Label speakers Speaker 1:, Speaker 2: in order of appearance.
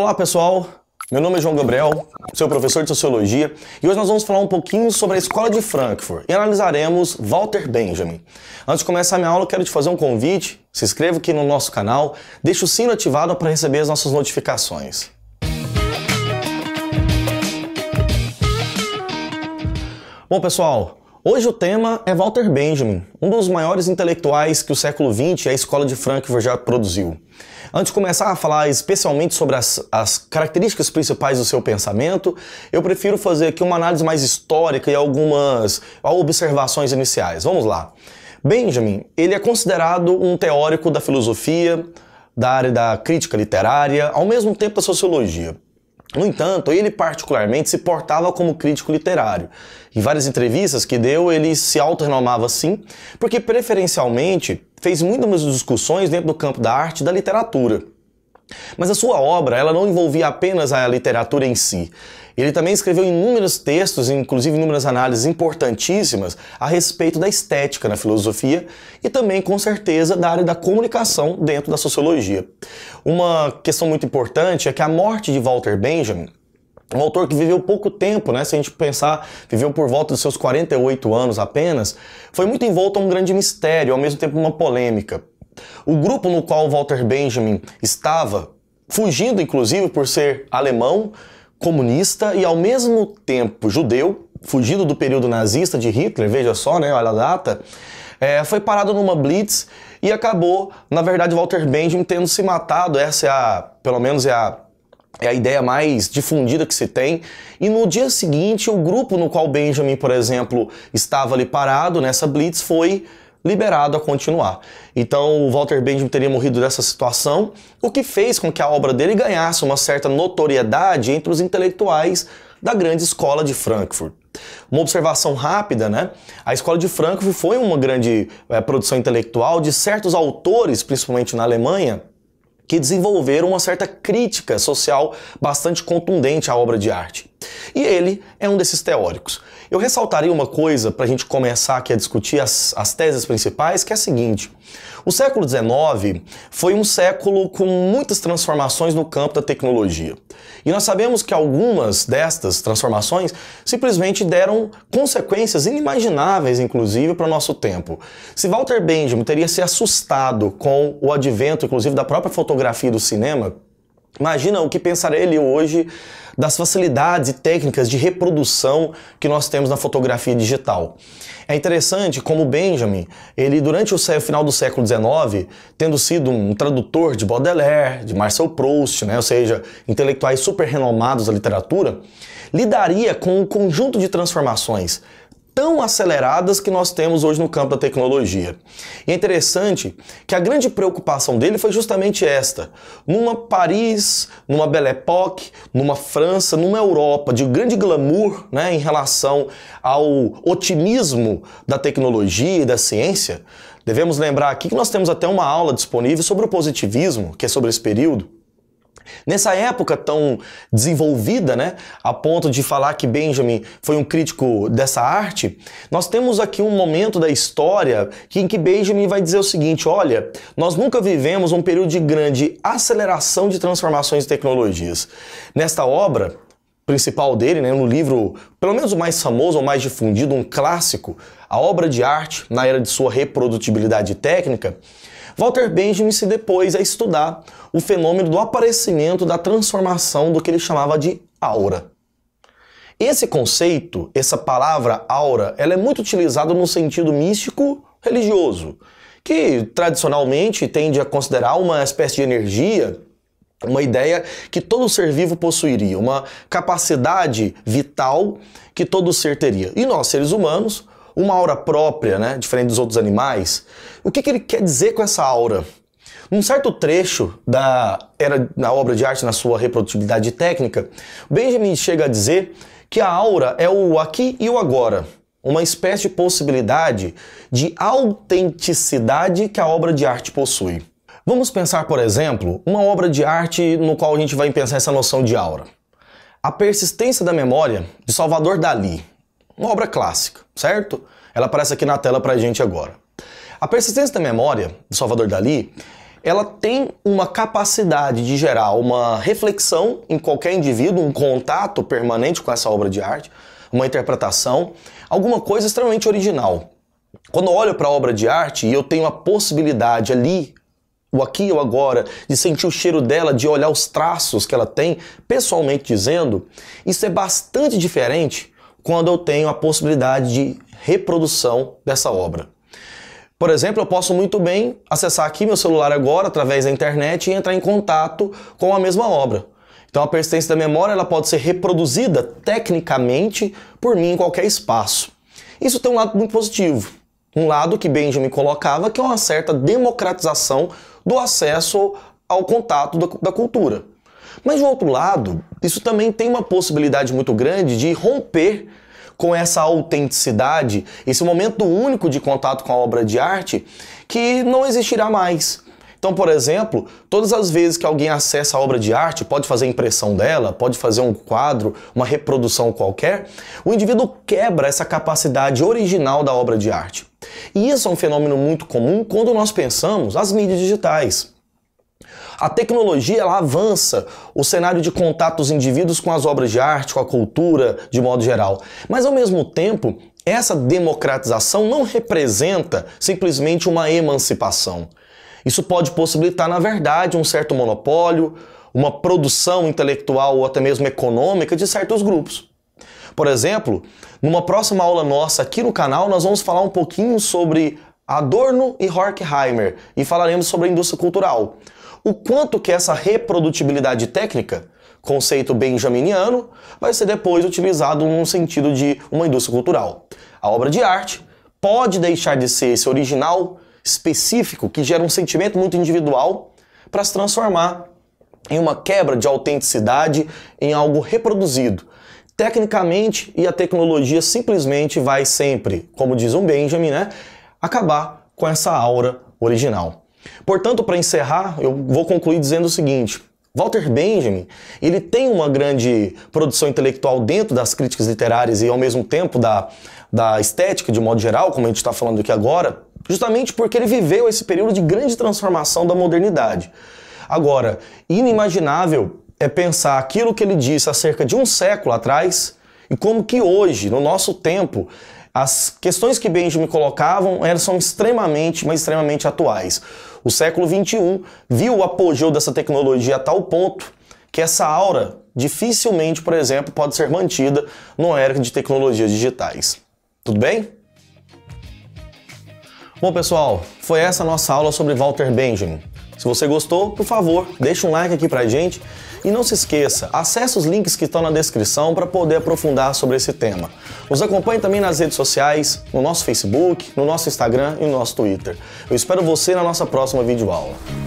Speaker 1: Olá pessoal, meu nome é João Gabriel, sou professor de Sociologia e hoje nós vamos falar um pouquinho sobre a Escola de Frankfurt e analisaremos Walter Benjamin. Antes de começar a minha aula, quero te fazer um convite, se inscreva aqui no nosso canal, deixa o sino ativado para receber as nossas notificações. Bom pessoal, Hoje o tema é Walter Benjamin, um dos maiores intelectuais que o século XX e a escola de Frankfurt já produziu. Antes de começar a falar especialmente sobre as, as, características principais do seu pensamento, eu prefiro fazer aqui uma análise mais histórica e algumas observações iniciais. Vamos lá. Benjamin, ele é considerado um teórico da filosofia, da área da crítica literária, ao mesmo tempo da sociologia. No entanto, ele particularmente se portava como crítico literário. Em várias entrevistas que deu, ele se auto-renomava assim, porque preferencialmente fez muitas discussões dentro do campo da arte e da literatura. Mas a sua obra, ela não envolvia apenas a literatura em si. Ele também escreveu inúmeros textos, inclusive inúmeras análises importantíssimas a respeito da estética na filosofia e também, com certeza, da área da comunicação dentro da sociologia. Uma questão muito importante é que a morte de Walter Benjamin um autor que viveu pouco tempo, né? Se a gente pensar, viveu por volta dos seus 48 anos apenas, foi muito envolto a um grande mistério, ao mesmo tempo uma polêmica. O grupo no qual Walter Benjamin estava, fugindo inclusive por ser alemão, comunista e ao mesmo tempo judeu, fugido do período nazista de Hitler, veja só, né, olha a data, é, foi parado numa blitz e acabou, na verdade, Walter Benjamin tendo se matado. Essa é a, pelo menos é a é a ideia mais difundida que se tem. E no dia seguinte, o grupo no qual Benjamin, por exemplo, estava ali parado nessa blitz foi liberado a continuar. Então, o Walter Benjamin teria morrido dessa situação, o que fez com que a obra dele ganhasse uma certa notoriedade entre os intelectuais da grande escola de Frankfurt. Uma observação rápida, né? A escola de Frankfurt foi uma grande é, produção intelectual de certos autores, principalmente na Alemanha, que desenvolveram uma certa crítica social bastante contundente à obra de arte. E ele é um desses teóricos. Eu ressaltaria uma coisa para a gente começar aqui a discutir as, as teses principais, que é a seguinte. O século XIX foi um século com muitas transformações no campo da tecnologia. E nós sabemos que algumas destas transformações simplesmente deram consequências inimagináveis, inclusive, para o nosso tempo. Se Walter Benjamin teria se assustado com o advento, inclusive, da própria fotografia do cinema, Imagina o que pensaria ele hoje das facilidades e técnicas de reprodução que nós temos na fotografia digital. É interessante como Benjamin, ele durante o final do século XIX, tendo sido um tradutor de Baudelaire, de Marcel Proust, né, ou seja, intelectuais super renomados da literatura, lidaria com um conjunto de transformações tão aceleradas que nós temos hoje no campo da tecnologia. E é interessante que a grande preocupação dele foi justamente esta. Numa Paris, numa Belle Époque, numa França, numa Europa de grande glamour né, em relação ao otimismo da tecnologia e da ciência, devemos lembrar aqui que nós temos até uma aula disponível sobre o positivismo, que é sobre esse período, Nessa época tão desenvolvida, né, a ponto de falar que Benjamin foi um crítico dessa arte, nós temos aqui um momento da história em que Benjamin vai dizer o seguinte: olha, nós nunca vivemos um período de grande aceleração de transformações e tecnologias. Nesta obra principal dele, né, no livro, pelo menos o mais famoso ou mais difundido, um clássico, a obra de arte na era de sua reprodutibilidade técnica, Walter Benjamin se depôs a estudar o fenômeno do aparecimento da transformação do que ele chamava de aura. Esse conceito, essa palavra aura, ela é muito utilizada no sentido místico religioso, que tradicionalmente tende a considerar uma espécie de energia uma ideia que todo ser vivo possuiria, uma capacidade vital que todo ser teria. E nós, seres humanos, uma aura própria, né, diferente dos outros animais. O que, que ele quer dizer com essa aura? Num certo trecho da era na obra de arte, na sua reprodutibilidade técnica, Benjamin chega a dizer que a aura é o aqui e o agora, uma espécie de possibilidade de autenticidade que a obra de arte possui. Vamos pensar, por exemplo, uma obra de arte no qual a gente vai pensar essa noção de aura. A persistência da memória de Salvador Dali, uma obra clássica, certo? Ela aparece aqui na tela para a gente agora. A persistência da memória de Salvador Dali, ela tem uma capacidade de gerar uma reflexão em qualquer indivíduo, um contato permanente com essa obra de arte, uma interpretação, alguma coisa extremamente original. Quando eu olho para a obra de arte e eu tenho a possibilidade ali, o aqui ou agora, de sentir o cheiro dela, de olhar os traços que ela tem, pessoalmente dizendo, isso é bastante diferente quando eu tenho a possibilidade de reprodução dessa obra. Por exemplo, eu posso muito bem acessar aqui meu celular agora através da internet e entrar em contato com a mesma obra. Então a persistência da memória ela pode ser reproduzida tecnicamente por mim em qualquer espaço. Isso tem um lado muito positivo. Um lado que Benjamin colocava que é uma certa democratização do acesso ao contato da, da cultura. Mas do outro lado, isso também tem uma possibilidade muito grande de romper com essa autenticidade, esse momento único de contato com a obra de arte que não existirá mais. Então, por exemplo, todas as vezes que alguém acessa a obra de arte, pode fazer impressão dela, pode fazer um quadro, uma reprodução qualquer, o indivíduo quebra essa capacidade original da obra de arte. E isso é um fenômeno muito comum quando nós pensamos as mídias digitais. A tecnologia ela avança o cenário de contato dos indivíduos com as obras de arte, com a cultura, de modo geral. Mas ao mesmo tempo, essa democratização não representa simplesmente uma emancipação. Isso pode possibilitar, na verdade, um certo monopólio, uma produção intelectual ou até mesmo econômica de certos grupos. Por exemplo, numa próxima aula nossa aqui no canal, nós vamos falar um pouquinho sobre Adorno e Horkheimer e falaremos sobre a indústria cultural o quanto que essa reprodutibilidade técnica, conceito benjaminiano, vai ser depois utilizado num sentido de uma indústria cultural. A obra de arte pode deixar de ser esse original específico que gera um sentimento muito individual para se transformar em uma quebra de autenticidade, em algo reproduzido. Tecnicamente e a tecnologia simplesmente vai sempre, como diz um Benjamin, né, acabar com essa aura original. Portanto, para encerrar, eu vou concluir dizendo o seguinte: Walter Benjamin, ele tem uma grande produção intelectual dentro das críticas literárias e ao mesmo tempo da, da estética de modo geral, como a gente está falando aqui agora, justamente porque ele viveu esse período de grande transformação da modernidade. Agora, inimaginável é pensar aquilo que ele disse há cerca de um século atrás e como que hoje, no nosso tempo, as questões que Benjamin colocavam elas são extremamente, mas extremamente atuais. O século XXI viu o apogeu dessa tecnologia a tal ponto que essa aura dificilmente, por exemplo, pode ser mantida numa era de tecnologias digitais. Tudo bem? Bom, pessoal, foi essa nossa aula sobre Walter Benjamin. Se você gostou, por favor, deixe um like aqui pra gente e não se esqueça, acesse os links que estão na descrição para poder aprofundar sobre esse tema. Nos acompanhe também nas redes sociais, no nosso Facebook, no nosso Instagram e no nosso Twitter. Eu espero você na nossa próxima videoaula.